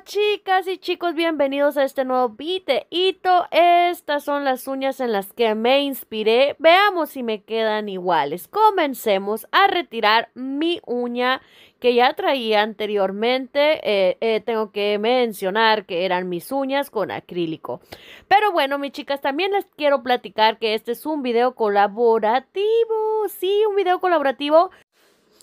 chicas y chicos, bienvenidos a este nuevo videíto. Estas son las uñas en las que me inspiré. Veamos si me quedan iguales. Comencemos a retirar mi uña que ya traía anteriormente. Eh, eh, tengo que mencionar que eran mis uñas con acrílico. Pero bueno, mis chicas, también les quiero platicar que este es un video colaborativo. Sí, un video colaborativo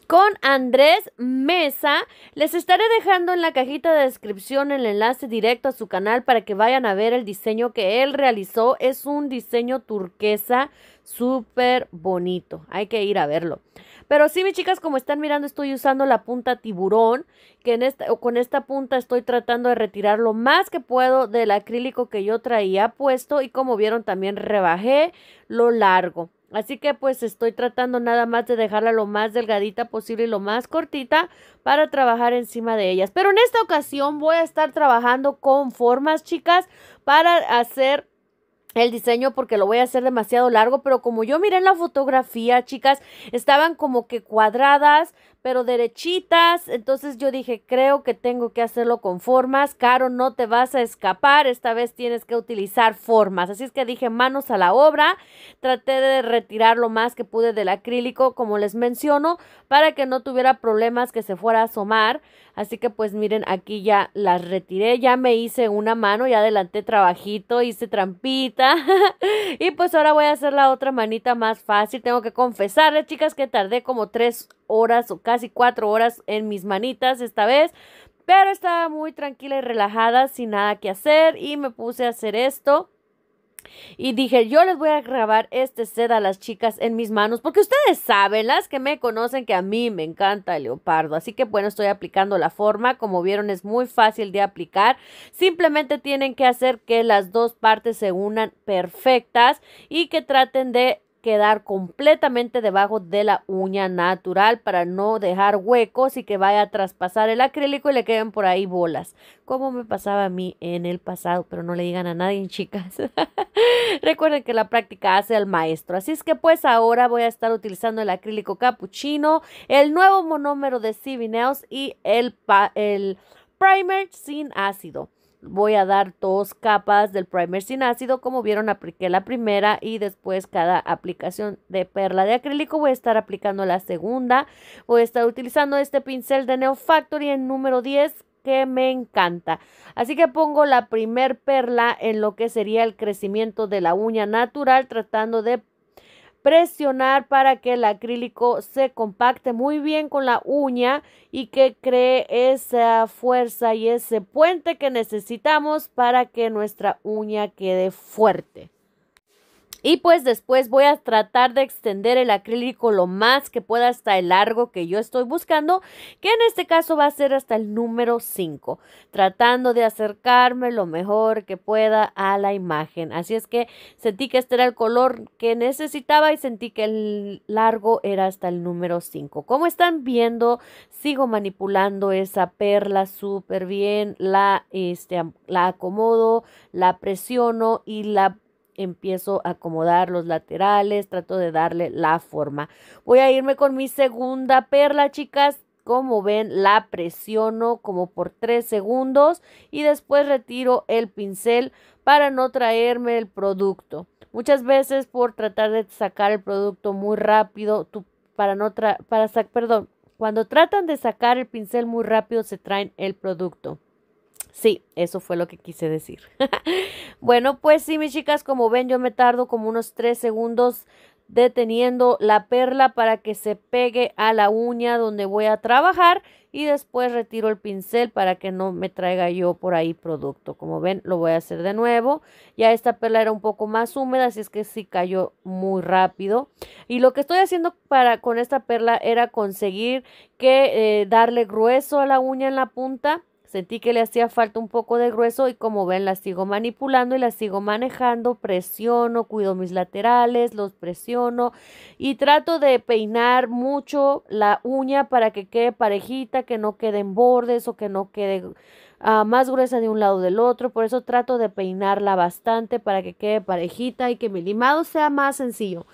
con Andrés Mesa. Les estaré dejando en la cajita de descripción el enlace directo a su canal para que vayan a ver el diseño que él realizó. Es un diseño turquesa súper bonito. Hay que ir a verlo. Pero sí, mis chicas, como están mirando, estoy usando la punta tiburón, que con esta punta estoy tratando de retirar lo más que puedo del acrílico que yo traía puesto y como vieron también rebajé lo largo. Así que pues estoy tratando nada más de dejarla lo más delgadita posible y lo más cortita para trabajar encima de ellas. Pero en esta ocasión voy a estar trabajando con formas, chicas, para hacer el diseño porque lo voy a hacer demasiado largo, pero como yo miré en la fotografía, chicas, estaban como que cuadradas, pero derechitas. Entonces yo dije, creo que tengo que hacerlo con formas. Caro, no te vas a escapar. Esta vez tienes que utilizar formas. Así es que dije, manos a la obra. Traté de retirar lo más que pude del acrílico, como les menciono, para que no tuviera problemas que se fuera a asomar. Así que pues miren, aquí ya las retiré. Ya me hice una mano, ya adelanté trabajito, hice trampita. y pues ahora voy a hacer la otra manita más fácil. Tengo que confesarles, chicas, que tardé como tres horas o casi cuatro horas en mis manitas esta vez. Pero estaba muy tranquila y relajada, sin nada que hacer, y me puse a hacer esto. Y dije, yo les voy a grabar este set a las chicas en mis manos, porque ustedes saben, las que me conocen, que a mí me encanta el leopardo. Así que bueno, estoy aplicando la forma. Como vieron, es muy fácil de aplicar. Simplemente tienen que hacer que las dos partes se unan perfectas y que traten de quedar completamente debajo de la uña natural para no dejar huecos y que vaya a traspasar el acrílico y le queden por ahí bolas, como me pasaba a mí en el pasado, pero no le digan a nadie, chicas. Recuerden que la práctica hace al maestro, así es que pues ahora voy a estar utilizando el acrílico capuchino, el nuevo monómero de Sibineos y el primer sin ácido voy a dar dos capas del primer sin ácido. Como vieron, apliqué la primera y después cada aplicación de perla de acrílico voy a estar aplicando la segunda. Voy a estar utilizando este pincel de Neo Factory en número 10 que me encanta. Así que pongo la primer perla en lo que sería el crecimiento de la uña natural tratando de presionar para que el acrílico se compacte muy bien con la uña y que cree esa fuerza y ese puente que necesitamos para que nuestra uña quede fuerte. Y pues después voy a tratar de extender el acrílico lo más que pueda hasta el largo que yo estoy buscando, que en este caso va a ser hasta el número 5, tratando de acercarme lo mejor que pueda a la imagen. Así es que sentí que este era el color que necesitaba y sentí que el largo era hasta el número 5. Como están viendo, sigo manipulando esa perla súper bien, la, este, la acomodo, la presiono y la empiezo a acomodar los laterales, trato de darle la forma. Voy a irme con mi segunda perla, chicas. Como ven, la presiono como por 3 segundos y después retiro el pincel para no traerme el producto. Muchas veces por tratar de sacar el producto muy rápido, para no para perdón, cuando tratan de sacar el pincel muy rápido se traen el producto. Sí, eso fue lo que quise decir. bueno, pues sí, mis chicas, como ven, yo me tardo como unos 3 segundos deteniendo la perla para que se pegue a la uña donde voy a trabajar y después retiro el pincel para que no me traiga yo por ahí producto. Como ven, lo voy a hacer de nuevo. Ya esta perla era un poco más húmeda, así es que sí cayó muy rápido. Y lo que estoy haciendo para con esta perla era conseguir que eh, darle grueso a la uña en la punta Sentí que le hacía falta un poco de grueso y como ven la sigo manipulando y la sigo manejando, presiono, cuido mis laterales, los presiono y trato de peinar mucho la uña para que quede parejita, que no queden bordes o que no quede ah, más gruesa de un lado del otro. Por eso trato de peinarla bastante para que quede parejita y que mi limado sea más sencillo.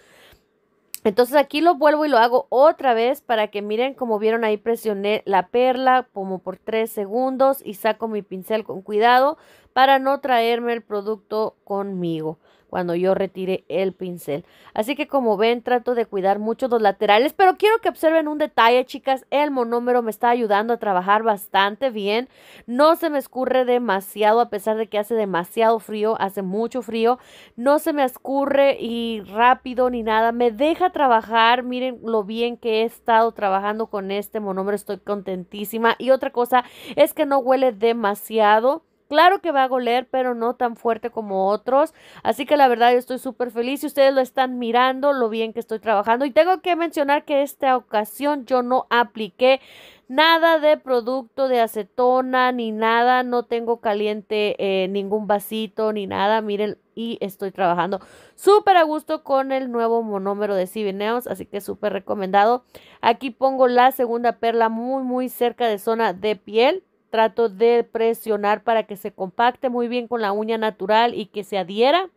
Entonces aquí lo vuelvo y lo hago otra vez para que miren como vieron ahí presioné la perla como por 3 segundos y saco mi pincel con cuidado para no traerme el producto conmigo cuando yo retire el pincel. Así que como ven, trato de cuidar mucho los laterales, pero quiero que observen un detalle, chicas. El monómero me está ayudando a trabajar bastante bien. No se me escurre demasiado, a pesar de que hace demasiado frío, hace mucho frío. No se me escurre y rápido ni nada. Me deja trabajar. Miren lo bien que he estado trabajando con este monómero. Estoy contentísima. Y otra cosa es que no huele demasiado. Claro que va a goler, pero no tan fuerte como otros. Así que la verdad yo estoy súper feliz. Y ustedes lo están mirando, lo bien que estoy trabajando. Y tengo que mencionar que esta ocasión yo no apliqué nada de producto de acetona ni nada. No tengo caliente eh, ningún vasito ni nada. Miren, y estoy trabajando súper a gusto con el nuevo monómero de Cibineos, así que súper recomendado. Aquí pongo la segunda perla muy, muy cerca de zona de piel Trato de presionar para que se compacte muy bien con la uña natural y que se adhiera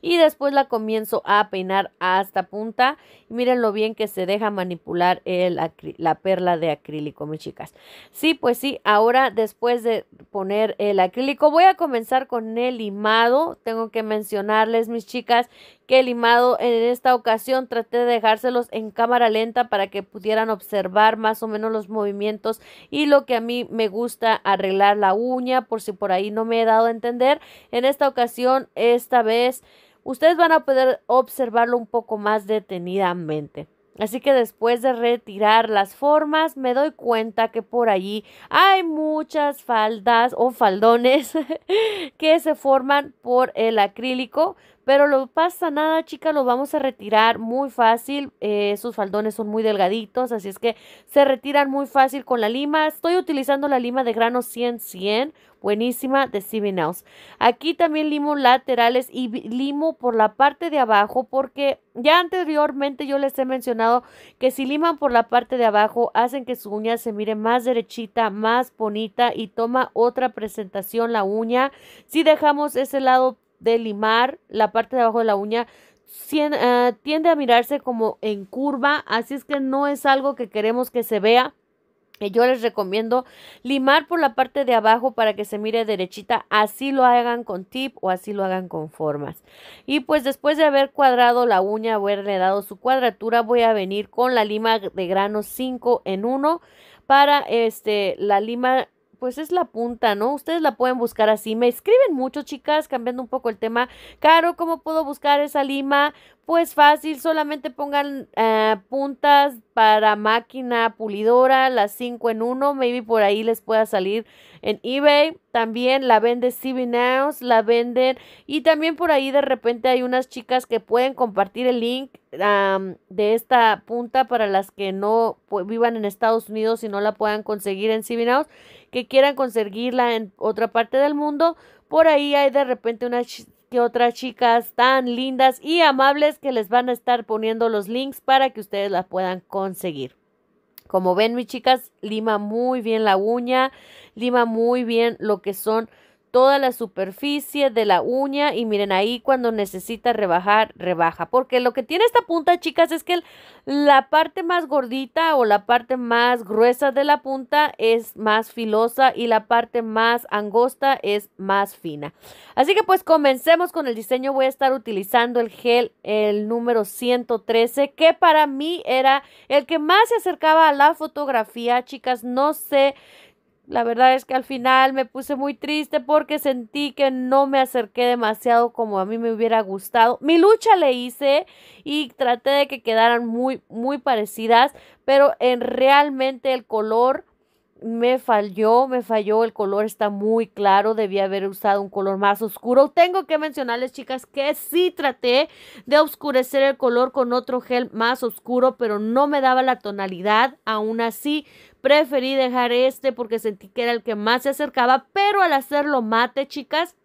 y después la comienzo a peinar hasta punta. Miren lo bien que se deja manipular el la perla de acrílico, mis chicas. Sí, pues sí, ahora después de poner el acrílico voy a comenzar con el limado. Tengo que mencionarles, mis chicas, que el limado en esta ocasión traté de dejárselos en cámara lenta para que pudieran observar más o menos los movimientos y lo que a mí me gusta arreglar la uña por si por ahí no me he dado a entender. En esta ocasión, esta vez pues, ustedes van a poder observarlo un poco más detenidamente. Así que después de retirar las formas, me doy cuenta que por allí hay muchas faldas o faldones que se forman por el acrílico, pero no pasa nada, chicas, lo vamos a retirar muy fácil. Eh, esos faldones son muy delgaditos, así es que se retiran muy fácil con la lima. Estoy utilizando la lima de grano 100-100, buenísima, de Steven House. Aquí también limo laterales y limo por la parte de abajo, porque ya anteriormente yo les he mencionado que si liman por la parte de abajo, hacen que su uña se mire más derechita, más bonita y toma otra presentación la uña. Si dejamos ese lado de limar la parte de abajo de la uña ah, tiende a mirarse como en curva, así es que no es algo que queremos que se vea. Yo les recomiendo limar por la parte de abajo para que se mire derechita, así lo hagan con tip o así lo hagan con formas. Y pues después de haber cuadrado la uña, haberle dado su cuadratura, voy a venir con la lima de grano 5 en 1 para este, la lima pues es la punta, ¿no? Ustedes la pueden buscar así. Me escriben mucho, chicas, cambiando un poco el tema. Caro, ¿cómo puedo buscar esa lima? Pues fácil, solamente pongan eh, puntas para máquina pulidora, las 5 en 1, maybe por ahí les pueda salir en eBay también la vende Stevie la venden y también por ahí de repente hay unas chicas que pueden compartir el link de esta punta para las que no vivan en Estados Unidos y no la puedan conseguir en Stevie que quieran conseguirla en otra parte del mundo, por ahí hay de repente unas que otras chicas tan lindas y amables que les van a estar poniendo los links para que ustedes la puedan conseguir. Como ven, mis chicas, lima muy bien la uña, lima muy bien lo que son toda la superficie de la uña y miren ahí cuando necesita rebajar, rebaja. Porque lo que tiene esta punta, chicas, es que la parte más gordita o la parte más gruesa de la punta es más filosa y la parte más angosta es más fina. Así que pues comencemos con el diseño. Voy a estar utilizando el gel, el número 113, que para mí era el que más se acercaba a la fotografía, chicas. No sé la verdad es que al final me puse muy triste porque sentí que no me acerqué demasiado como a mí me hubiera gustado. Mi lucha le hice y traté de que quedaran muy, muy parecidas, pero en realmente el color me falló, me falló, el color está muy claro, debía haber usado un color más oscuro. Tengo que mencionarles, chicas, que sí traté de oscurecer el color con otro gel más oscuro, pero no me daba la tonalidad. Aún así, preferí dejar este porque sentí que era el que más se acercaba, pero al hacerlo mate, chicas,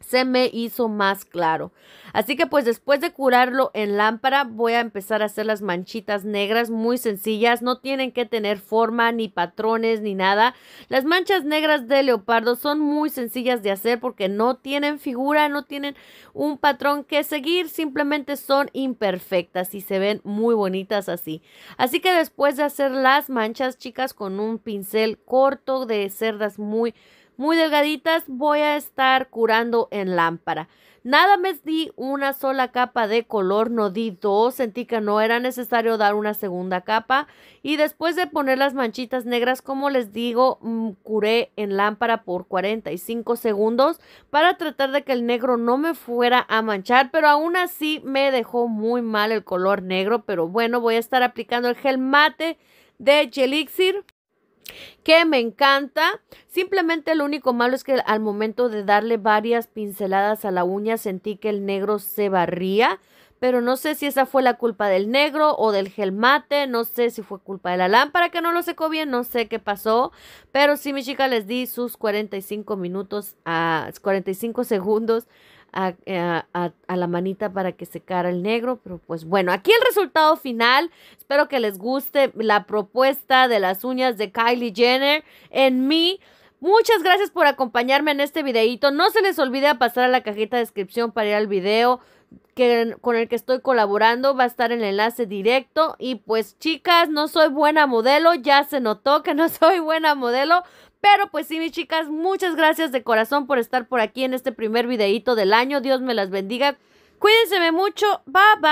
se me hizo más claro. Así que pues después de curarlo en lámpara voy a empezar a hacer las manchitas negras muy sencillas, no tienen que tener forma ni patrones ni nada. Las manchas negras de leopardo son muy sencillas de hacer porque no tienen figura, no tienen un patrón que seguir, simplemente son imperfectas y se ven muy bonitas así. Así que después de hacer las manchas chicas con un pincel corto de cerdas muy muy delgaditas, voy a estar curando en lámpara. Nada me di una sola capa de color, no di dos, sentí que no era necesario dar una segunda capa y después de poner las manchitas negras, como les digo, mm, curé en lámpara por 45 segundos para tratar de que el negro no me fuera a manchar, pero aún así me dejó muy mal el color negro, pero bueno, voy a estar aplicando el gel mate de Gelixir que me encanta. Simplemente lo único malo es que al momento de darle varias pinceladas a la uña sentí que el negro se barría, pero no sé si esa fue la culpa del negro o del gel mate, no sé si fue culpa de la lámpara que no lo secó bien, no sé qué pasó, pero sí mi chica les di sus 45 minutos a 45 segundos eh, a, la manita para que secara el negro. Pero pues bueno, aquí el resultado final. Espero que les guste la propuesta de las uñas de Kylie Jenner en mí. Muchas gracias por acompañarme en este videito. No se les olvide pasar a la cajita de descripción para ir al video que, con el que estoy colaborando. Va a estar el enlace directo. Y pues chicas, no soy buena modelo. Ya se notó que no soy buena modelo. Pero pues sí, mis chicas, muchas gracias de corazón por estar por aquí en este primer videíto del año. Dios me las bendiga. Cuídense mucho. Bye bye.